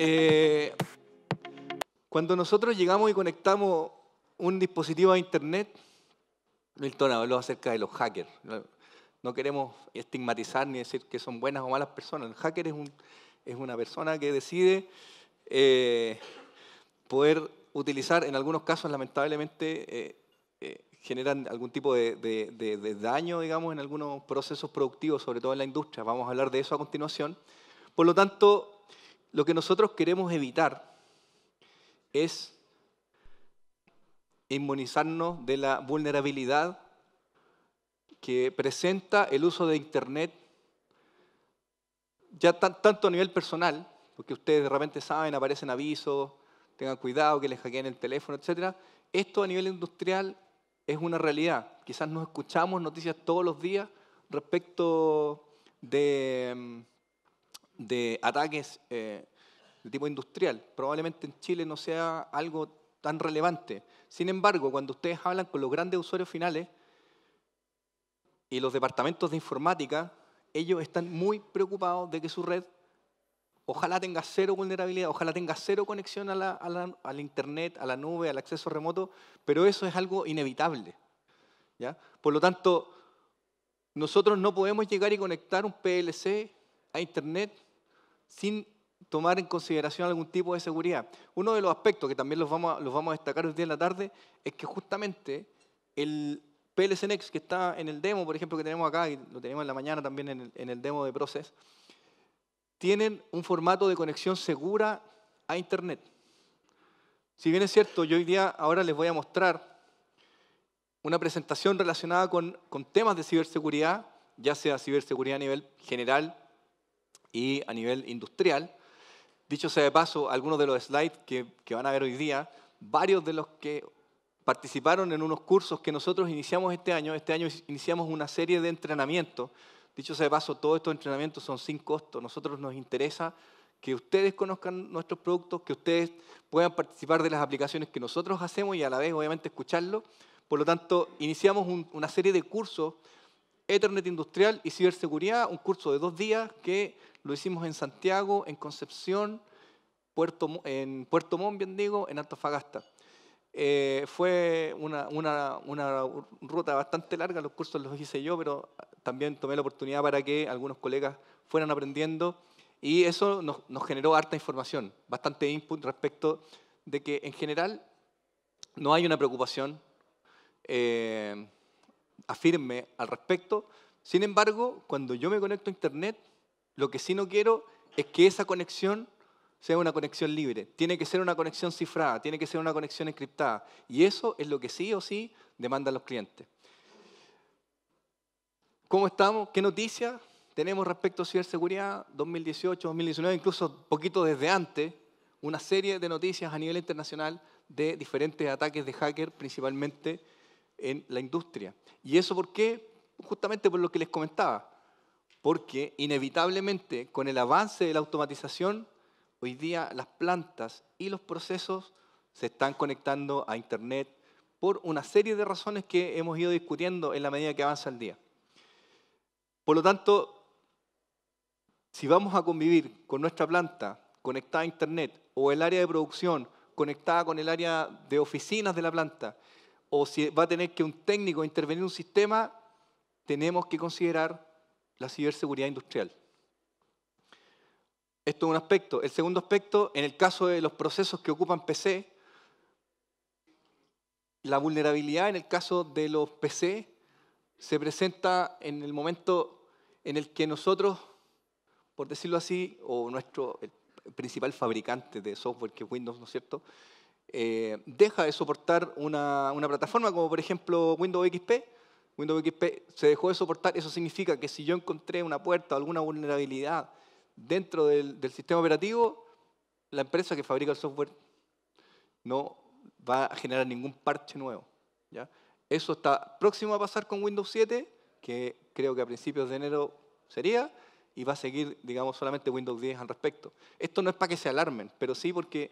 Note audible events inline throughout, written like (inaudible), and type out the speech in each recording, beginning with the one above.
Eh, cuando nosotros llegamos y conectamos un dispositivo a Internet, Milton habló acerca de los hackers. No queremos estigmatizar ni decir que son buenas o malas personas. El hacker es, una persona que decide eh, poder utilizar, en algunos casos lamentablemente, eh, generan algún tipo de, daño, digamos, en algunos procesos productivos, sobre todo en la industria. Vamos a hablar de eso a continuación. Por lo tanto, lo que nosotros queremos evitar es inmunizarnos de la vulnerabilidad que presenta el uso de Internet, ya tanto a nivel personal, porque ustedes de repente saben, aparecen avisos, tengan cuidado que les hackeen el teléfono, etc. Esto a nivel industrial es una realidad. Quizás nos escuchamos noticias todos los días respecto de mm, de ataques eh, de tipo industrial. Probablemente en Chile no sea algo tan relevante. Sin embargo, cuando ustedes hablan con los grandes usuarios finales y los departamentos de informática, ellos están muy preocupados de que su red ojalá tenga cero vulnerabilidad, ojalá tenga cero conexión a la, al Internet, a la nube, al acceso remoto, pero eso es algo inevitable. ¿ya? Por lo tanto, nosotros no podemos llegar y conectar un PLC a Internet sin tomar en consideración algún tipo de seguridad. Uno de los aspectos que también los vamos a, los vamos a destacar hoy día en la tarde es que justamente el PLC que está en el demo, por ejemplo, que tenemos acá, y lo tenemos en la mañana también en el, demo de Process, tienen un formato de conexión segura a Internet. Si bien es cierto, yo hoy día ahora les voy a mostrar una presentación relacionada con, con temas de ciberseguridad, ya sea ciberseguridad a nivel general, y a nivel industrial. Dicho sea de paso, algunos de los slides que, van a ver hoy día, varios de los que participaron en unos cursos que nosotros iniciamos este año, este año iniciamos una serie de entrenamientos. Dicho sea de paso, todos estos entrenamientos son sin costo. Nosotros nos interesa que ustedes conozcan nuestros productos, que ustedes puedan participar de las aplicaciones que nosotros hacemos y a la vez, obviamente, escucharlo. Por lo tanto, iniciamos una serie de cursos Ethernet Industrial y Ciberseguridad, un curso de dos días que lo hicimos en Santiago, en Concepción, Puerto, en Puerto Montt, bien digo, en Antofagasta. Eh, fue una, ruta bastante larga, los cursos los hice yo, pero también tomé la oportunidad para que algunos colegas fueran aprendiendo y eso nos, generó harta información, bastante input respecto de que en general no hay una preocupación eh, afirme al respecto. Sin embargo, cuando yo me conecto a Internet, lo que sí no quiero es que esa conexión sea una conexión libre. Tiene que ser una conexión cifrada, tiene que ser una conexión encriptada. Y eso es lo que sí o sí demandan los clientes. ¿Cómo estamos? ¿Qué noticias tenemos respecto a ciberseguridad 2018, 2019, incluso poquito desde antes? Una serie de noticias a nivel internacional de diferentes ataques de hacker, principalmente en la industria. ¿Y eso por qué? Justamente por lo que les comentaba. Porque inevitablemente con el avance de la automatización, hoy día las plantas y los procesos se están conectando a Internet por una serie de razones que hemos ido discutiendo en la medida que avanza el día. Por lo tanto, si vamos a convivir con nuestra planta conectada a Internet o el área de producción conectada con el área de oficinas de la planta o si va a tener que un técnico intervenir en un sistema, tenemos que considerar la ciberseguridad industrial. Esto es un aspecto. El segundo aspecto, en el caso de los procesos que ocupan PC, la vulnerabilidad en el caso de los PC se presenta en el momento en el que nosotros, por decirlo así, o nuestro principal fabricante de software que es Windows, ¿no es cierto?, eh, deja de soportar una, una, plataforma como por ejemplo Windows XP. Windows XP se dejó de soportar, eso significa que si yo encontré una puerta, alguna vulnerabilidad dentro del, del sistema operativo, la empresa que fabrica el software no va a generar ningún parche nuevo. ¿ya? Eso está próximo a pasar con Windows 7, que creo que a principios de enero sería, y va a seguir, digamos, solamente Windows 10 al respecto. Esto no es para que se alarmen, pero sí porque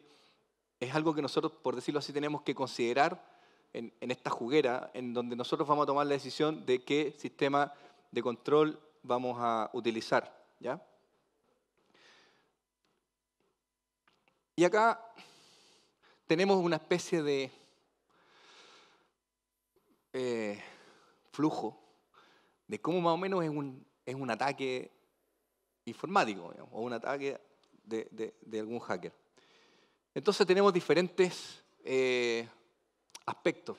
es algo que nosotros, por decirlo así, tenemos que considerar en, esta juguera, en donde nosotros vamos a tomar la decisión de qué sistema de control vamos a utilizar. ¿ya? Y acá tenemos una especie de eh, flujo de cómo más o menos es un, es un ataque informático o un ataque de algún hacker. Entonces tenemos diferentes eh, aspectos.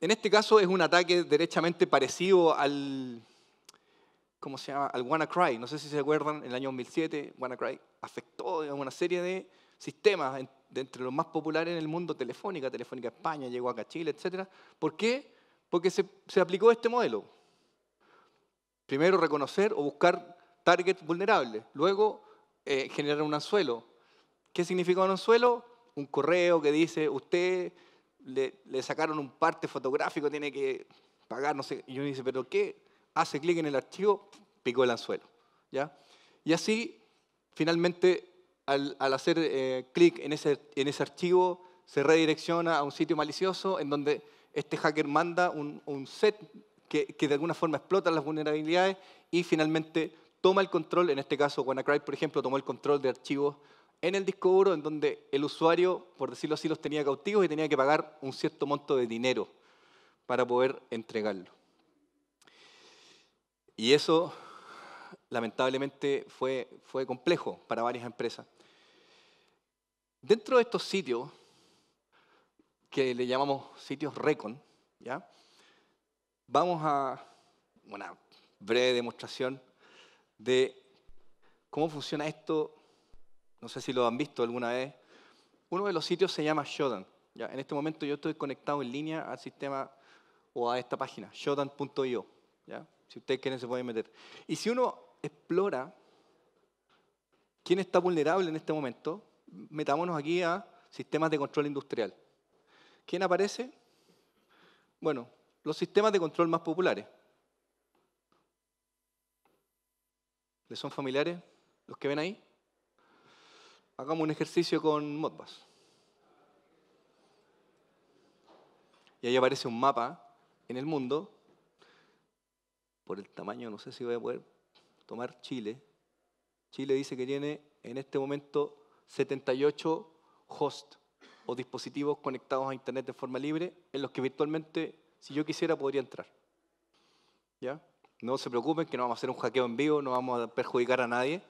En este caso es un ataque derechamente parecido al, ¿cómo se llama? Al WannaCry. No sé si se acuerdan, en el año 2007, WannaCry afectó a una serie de sistemas entre los más populares en el mundo, Telefónica, Telefónica España, llegó acá a Chile, etc. ¿Por qué? Porque se, aplicó este modelo. Primero reconocer o buscar targets vulnerables, luego eh, generar un anzuelo, ¿Qué significa anzuelo? Un correo que dice, usted le, sacaron un parte fotográfico, tiene que pagar, no sé. Y uno dice, ¿pero qué? Hace clic en el archivo, picó el anzuelo. ¿ya? Y así, finalmente, al, hacer eh, clic en ese, en ese archivo, se redirecciona a un sitio malicioso en donde este hacker manda un, un set que, que, de alguna forma explota las vulnerabilidades y finalmente toma el control, en este caso WannaCry, por ejemplo, tomó el control de archivos en el disco duro en donde el usuario, por decirlo así, los tenía cautivos y tenía que pagar un cierto monto de dinero para poder entregarlo. Y eso, lamentablemente, fue, fue complejo para varias empresas. Dentro de estos sitios, que le llamamos sitios Recon, ¿ya? vamos a una breve demostración de cómo funciona esto no sé si lo han visto alguna vez. Uno de los sitios se llama Shodan. ¿ya? En este momento yo estoy conectado en línea al sistema o a esta página, shodan.io. Si ustedes quieren se pueden meter. Y si uno explora quién está vulnerable en este momento, metámonos aquí a sistemas de control industrial. ¿Quién aparece? Bueno, los sistemas de control más populares. ¿Les son familiares los que ven ahí? hagamos un ejercicio con Modbus. Y ahí aparece un mapa en el mundo, por el tamaño, no sé si voy a poder tomar Chile. Chile dice que tiene en este momento 78 hosts o dispositivos conectados a Internet de forma libre, en los que virtualmente, si yo quisiera, podría entrar. ¿Ya? No se preocupen que no vamos a hacer un hackeo en vivo, no vamos a perjudicar a nadie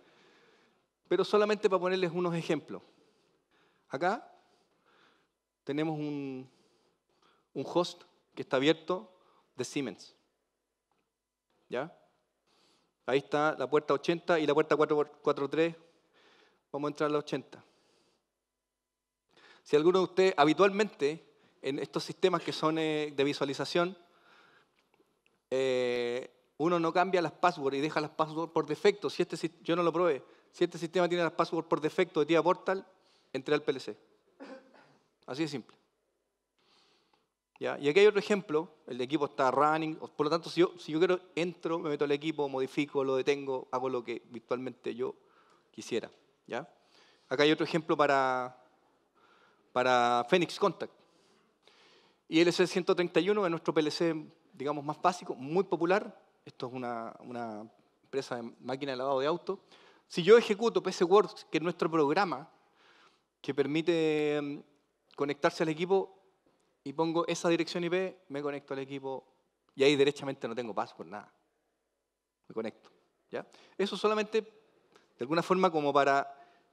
pero solamente para ponerles unos ejemplos. Acá tenemos un, host que está abierto de Siemens. ¿Ya? Ahí está la puerta 80 y la puerta 443. Vamos a entrar a la 80. Si alguno de ustedes habitualmente en estos sistemas que son eh, de visualización, eh, uno no cambia las passwords y deja las passwords por defecto. Si este, yo no lo probé, si este sistema tiene las password por defecto de TIA Portal, entré al PLC. Así de simple. Y aquí hay otro ejemplo, el equipo está running, por lo tanto, si yo, quiero, entro, me meto al equipo, modifico, lo detengo, hago lo que virtualmente yo quisiera. ¿ya? Acá hay otro ejemplo para, para Phoenix Contact. Y LC131 es nuestro PLC, digamos, más básico, muy popular. Esto es una, una empresa de máquina de lavado de auto. Si yo ejecuto PS que es nuestro programa, que permite mm, conectarse al equipo y pongo esa dirección IP, me conecto al equipo y ahí derechamente no tengo password, nada. Me conecto. ¿ya? Eso solamente, de alguna forma, como para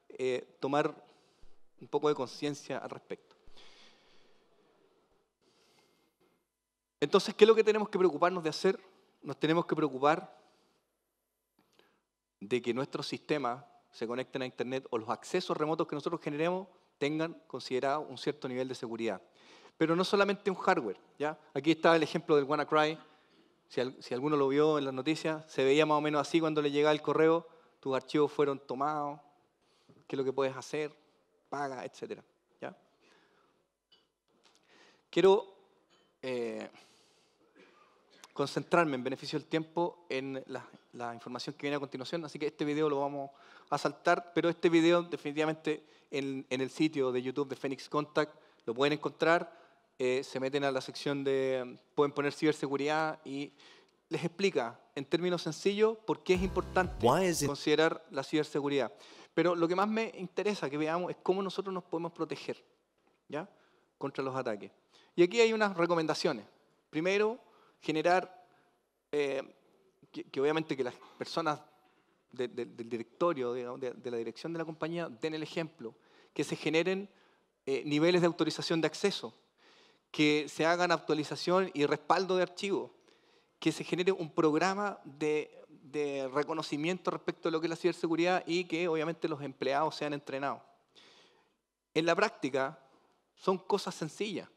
eh, tomar un poco de conciencia al respecto. Entonces, ¿qué es lo que tenemos que preocuparnos de hacer? Nos tenemos que preocupar de que nuestros sistemas se conecten a Internet o los accesos remotos que nosotros generemos tengan considerado un cierto nivel de seguridad. Pero no solamente un hardware. ¿ya? Aquí estaba el ejemplo del WannaCry. Si, si alguno lo vio en las noticias, se veía más o menos así cuando le llegaba el correo, tus archivos fueron tomados, qué es lo que puedes hacer, paga, etc. Quiero eh, concentrarme en beneficio del tiempo en las la información que viene a continuación, así que este video lo vamos a saltar, pero este video definitivamente en, el sitio de YouTube de Phoenix Contact lo pueden encontrar, eh, se meten a la sección de, pueden poner ciberseguridad y les explica en términos sencillos por qué es importante considerar la ciberseguridad. Pero lo que más me interesa que veamos es cómo nosotros nos podemos proteger ¿ya? contra los ataques. Y aquí hay unas recomendaciones. Primero, generar... Eh, que, obviamente que las personas del directorio, de, la dirección de la compañía, den el ejemplo, que se generen eh, niveles de autorización de acceso, que se hagan actualización y respaldo de archivos, que se genere un programa de, de reconocimiento respecto a lo que es la ciberseguridad y que obviamente los empleados sean entrenados. En la práctica son cosas sencillas.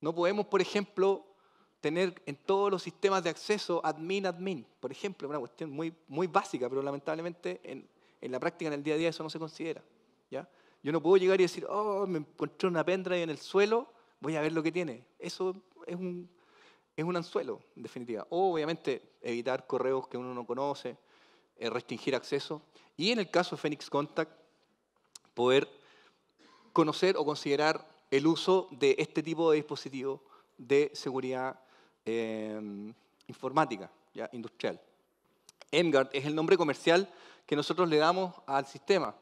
No podemos, por ejemplo, tener en todos los sistemas de acceso admin, admin, por ejemplo, una cuestión muy, muy básica, pero lamentablemente en, la práctica, en el día a día, eso no se considera. ¿ya? Yo no puedo llegar y decir, oh, me encontré una pendrive en el suelo, voy a ver lo que tiene. Eso es un, es un anzuelo, en definitiva. O, obviamente, evitar correos que uno no conoce, eh, restringir acceso. Y en el caso de Phoenix Contact, poder conocer o considerar el uso de este tipo de dispositivos de seguridad Em, informática, ¿ya? industrial. EMGARD es el nombre comercial que nosotros le damos al sistema.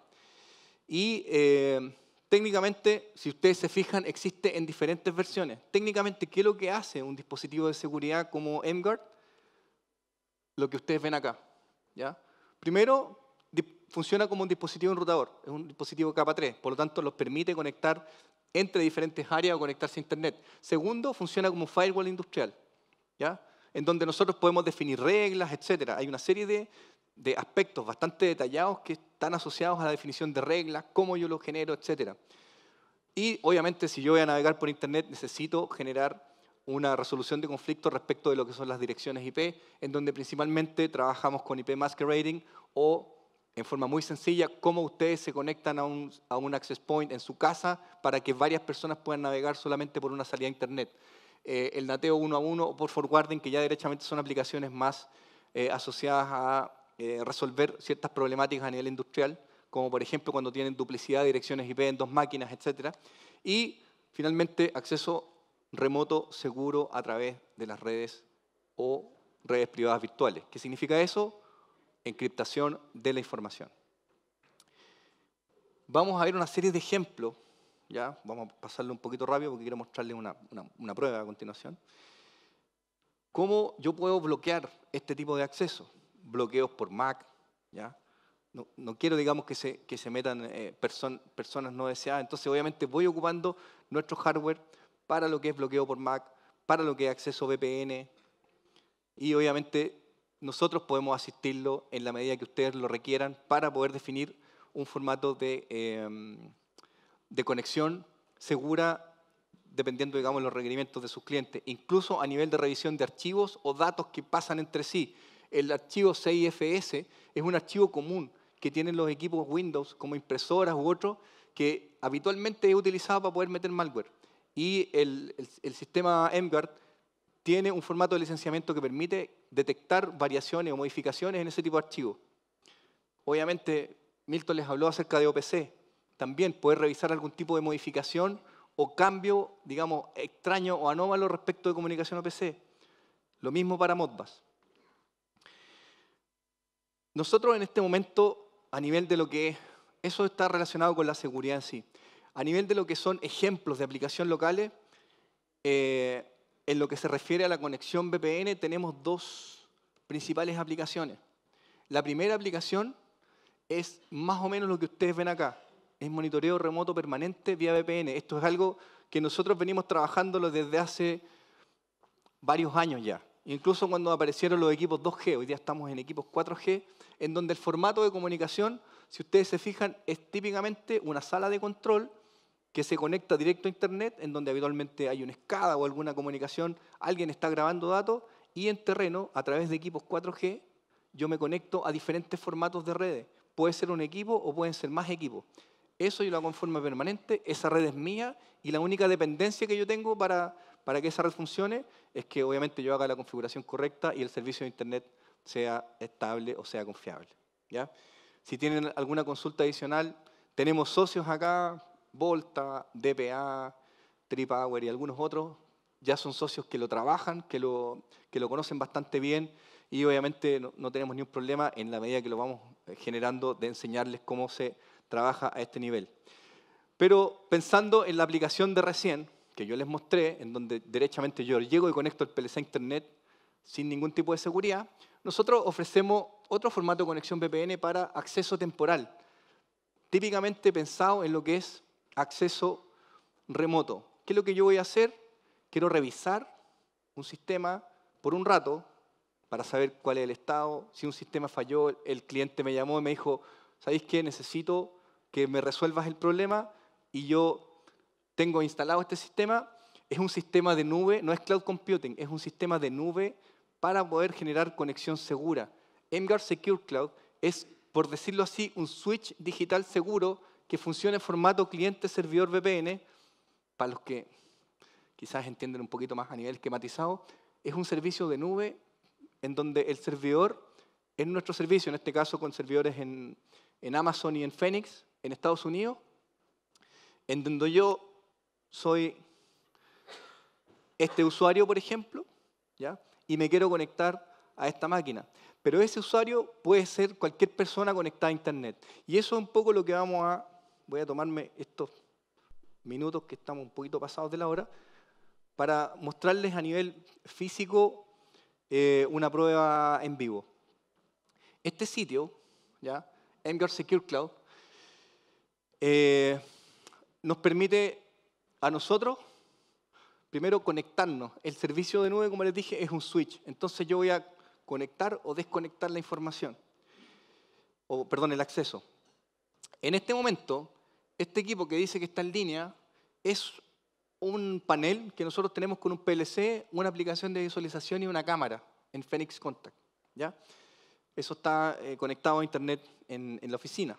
Y em, técnicamente, si ustedes se fijan, existe en diferentes versiones. Técnicamente, ¿qué es lo que hace un dispositivo de seguridad como EMGARD? Lo que ustedes ven acá. ¿ya? Primero, funciona como un dispositivo enrutador, es un dispositivo capa 3, por lo tanto, los permite conectar entre diferentes áreas o conectarse a Internet. Segundo, funciona como firewall industrial. En donde nosotros podemos definir reglas, etcétera. Hay una serie de, aspectos bastante detallados que están asociados a la definición de reglas, cómo yo lo genero, etcétera. Y obviamente si yo voy a navegar por Internet necesito generar una resolución de conflicto respecto de lo que son las direcciones IP, en donde principalmente trabajamos con IP masquerading o, en forma muy sencilla, cómo ustedes se conectan a un, a un access point en su casa para que varias personas puedan navegar solamente por una salida a Internet. Eh, el nateo 1 a 1 o por forwarding, que ya derechamente son aplicaciones más eh, asociadas a eh, resolver ciertas problemáticas a nivel industrial, como por ejemplo cuando tienen duplicidad de direcciones IP en dos máquinas, etc. Y finalmente, acceso remoto seguro a través de las redes o redes privadas virtuales. ¿Qué significa eso? Encriptación de la información. Vamos a ver una serie de ejemplos Vamos a pasarlo un poquito rápido porque quiero mostrarles una, prueba a continuación. ¿Cómo yo puedo bloquear este tipo de acceso? Bloqueos por Mac, ¿ya? No, quiero, digamos, que se, que metan eh, personas no deseadas. Entonces, obviamente, voy ocupando nuestro hardware para lo que es bloqueo por Mac, para lo que es acceso VPN. Y, obviamente, nosotros podemos asistirlo en la medida que ustedes lo requieran para poder definir un formato de, em, de conexión segura dependiendo, digamos, los requerimientos de sus clientes, incluso a nivel de revisión de archivos o datos que pasan entre sí. El archivo CIFS es un archivo común que tienen los equipos Windows como impresoras u otros, que habitualmente es utilizado para poder meter malware. Y el, sistema mGuard tiene un formato de licenciamiento que permite detectar variaciones o modificaciones en ese tipo de archivos. Obviamente, Milton les habló acerca de OPC, también poder revisar algún tipo de modificación o cambio, digamos, extraño o anómalo respecto de comunicación OPC. Lo mismo para Modbus. Nosotros en este momento, a nivel de lo que es, eso está relacionado con la seguridad en sí, a nivel de lo que son ejemplos de aplicación locales, eh, en lo que se refiere a la conexión VPN, tenemos dos principales aplicaciones. La primera aplicación es más o menos lo que ustedes ven acá es monitoreo remoto permanente vía VPN. Esto es algo que nosotros venimos trabajándolo desde hace varios años ya. Incluso cuando aparecieron los equipos 2G, hoy día estamos en equipos 4G, en donde el formato de comunicación, si ustedes se fijan, es típicamente una sala de control que se conecta directo a Internet, en donde habitualmente hay una escada o alguna comunicación, alguien está grabando datos y en terreno, a través de equipos 4G, yo me conecto a diferentes formatos de redes. Puede ser un equipo o pueden ser más equipos. Eso yo lo hago en forma permanente, esa red es mía y la única dependencia que yo tengo para, que esa red funcione es que obviamente yo haga la configuración correcta y el servicio de Internet sea estable o sea confiable. ¿ya? Si tienen alguna consulta adicional, tenemos socios acá, Volta, DPA, TriPower y algunos otros. Ya son socios que lo trabajan, que lo, lo conocen bastante bien y obviamente no, no tenemos ni un problema en la medida que lo vamos eh, generando de enseñarles cómo se trabaja a este nivel. Pero pensando en la aplicación de recién, que yo les mostré, en donde derechamente yo llego y conecto el PLC a Internet sin ningún tipo de seguridad, nosotros ofrecemos otro formato de conexión VPN para acceso temporal, típicamente pensado en lo que es acceso remoto. ¿Qué es lo que yo voy a hacer? Quiero revisar un sistema por un rato para saber cuál es el estado, si un sistema falló, el cliente me llamó y me dijo, ¿sabéis qué? Necesito que me resuelvas el problema y yo tengo instalado este sistema. Es un sistema de nube, no es cloud computing, es un sistema de nube para poder generar conexión segura. MGAR Secure Cloud es, por decirlo así, un switch digital seguro que funciona en formato cliente-servidor VPN, para los que quizás entienden un poquito más a nivel esquematizado, es un servicio de nube en donde el servidor, en nuestro servicio, en este caso con servidores en, en Amazon y en Phoenix, en Estados Unidos, en donde yo soy este usuario, por ejemplo, ¿ya? y me quiero conectar a esta máquina. Pero ese usuario puede ser cualquier persona conectada a Internet. Y eso es un poco lo que vamos a... Voy a tomarme estos minutos que estamos un poquito pasados de la hora para mostrarles a nivel físico eh, una prueba en vivo. Este sitio, ¿ya? MGR Secure Cloud, eh, nos permite a nosotros, primero, conectarnos. El servicio de nube, como les dije, es un switch. Entonces yo voy a conectar o desconectar la información, o perdón, el acceso. En este momento, este equipo que dice que está en línea es un panel que nosotros tenemos con un PLC, una aplicación de visualización y una cámara en Phoenix Contact. ¿ya? Eso está eh, conectado a Internet en la oficina.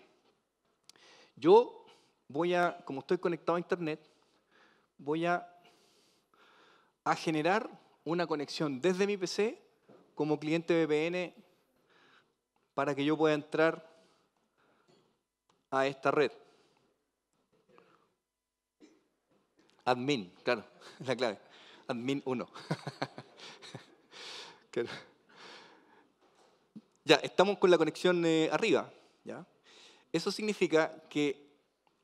Yo voy a, como estoy conectado a Internet, voy a, generar una conexión desde mi PC como cliente VPN para que yo pueda entrar a esta red. Admin, claro, (laughs) la clave. Admin 1. (laughs) Ya, estamos con la conexión eh, arriba. ¿ya? Eso significa que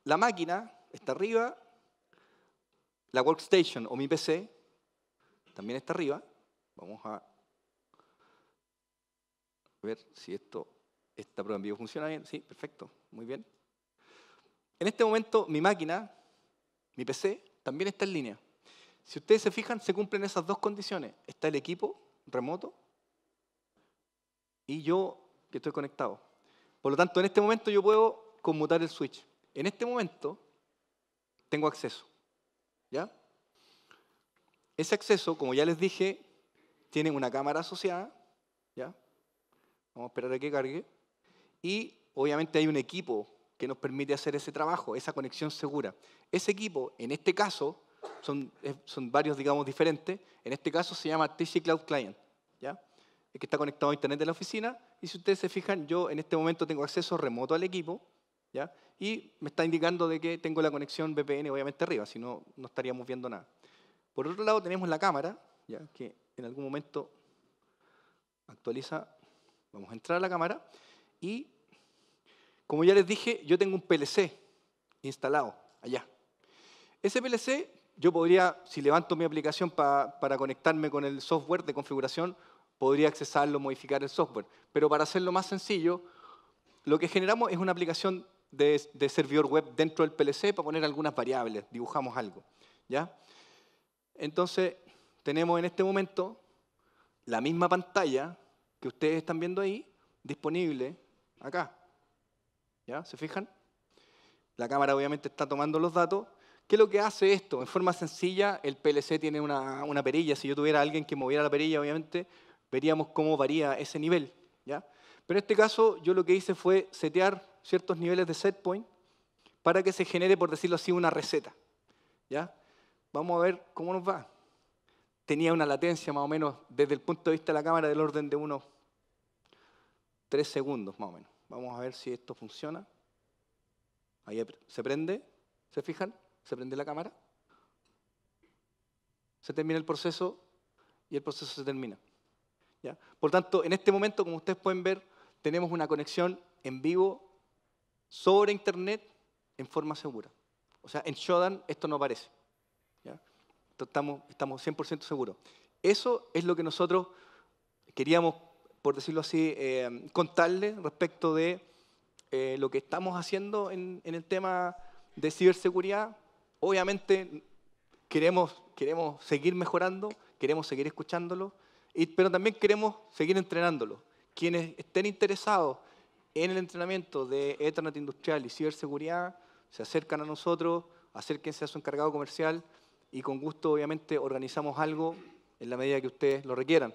la máquina está arriba, la workstation o mi PC también está arriba. Vamos a ver si esto, esta prueba en vivo funciona bien. Sí, perfecto, muy bien. En este momento mi máquina, mi PC, también está en línea. Si ustedes se fijan, se cumplen esas dos condiciones. Está el equipo remoto y yo que estoy conectado. Por lo tanto, en este momento yo puedo conmutar el switch. En este momento tengo acceso. ¿Ya? Ese acceso, como ya les dije, tiene una cámara asociada. ¿Ya? Vamos a esperar a que cargue. Y obviamente hay un equipo que nos permite hacer ese trabajo, esa conexión segura. Ese equipo, en este caso, son, son varios, digamos, diferentes. En este caso se llama TC Cloud Client, ¿ya? El que está conectado a Internet de la oficina y si ustedes se fijan, yo en este momento tengo acceso remoto al equipo, ¿ya? Y me está indicando de que tengo la conexión VPN obviamente arriba, si no, no estaríamos viendo nada. Por otro lado tenemos la cámara, ¿ya? Que en algún momento actualiza. Vamos a entrar a la cámara y, como ya les dije, yo tengo un PLC instalado allá. Ese PLC yo podría, si levanto mi aplicación para conectarme con el software de configuración, podría accesarlo, modificar el software. Pero para hacerlo más sencillo, lo que generamos es una aplicación de, servidor web dentro del PLC para poner algunas variables, dibujamos algo. ¿ya? Entonces, tenemos en este momento la misma pantalla que ustedes están viendo ahí, disponible acá. ¿Ya? ¿Se fijan? La cámara obviamente está tomando los datos. ¿Qué es lo que hace esto? En forma sencilla, el PLC tiene una, una perilla. Si yo tuviera alguien que moviera la perilla, obviamente veríamos cómo varía ese nivel. ¿ya? Pero en este caso yo lo que hice fue setear ciertos niveles de set point para que se genere, por decirlo así, una receta. ¿ya? Vamos a ver cómo nos va. Tenía una latencia más o menos desde el punto de vista de la cámara del orden de unos 3 segundos más o menos. Vamos a ver si esto funciona. Ahí se prende, ¿se fijan? Se prende la cámara. Se termina el proceso y el proceso se termina. Por tanto, en este momento, como ustedes pueden ver, tenemos una conexión en vivo sobre Internet en forma segura. O sea, en Shodan esto no aparece. Estamos, estamos 100% seguros. Eso es lo que nosotros queríamos, por decirlo así, eh, contarles respecto de eh, lo que estamos haciendo en, en, el tema de ciberseguridad. Obviamente queremos, queremos seguir mejorando, queremos seguir escuchándolo, pero también queremos seguir entrenándolo. Quienes estén interesados en el entrenamiento de Ethernet Industrial y ciberseguridad, se acercan a nosotros, acérquense a su encargado comercial y con gusto, obviamente, organizamos algo en la medida que ustedes lo requieran.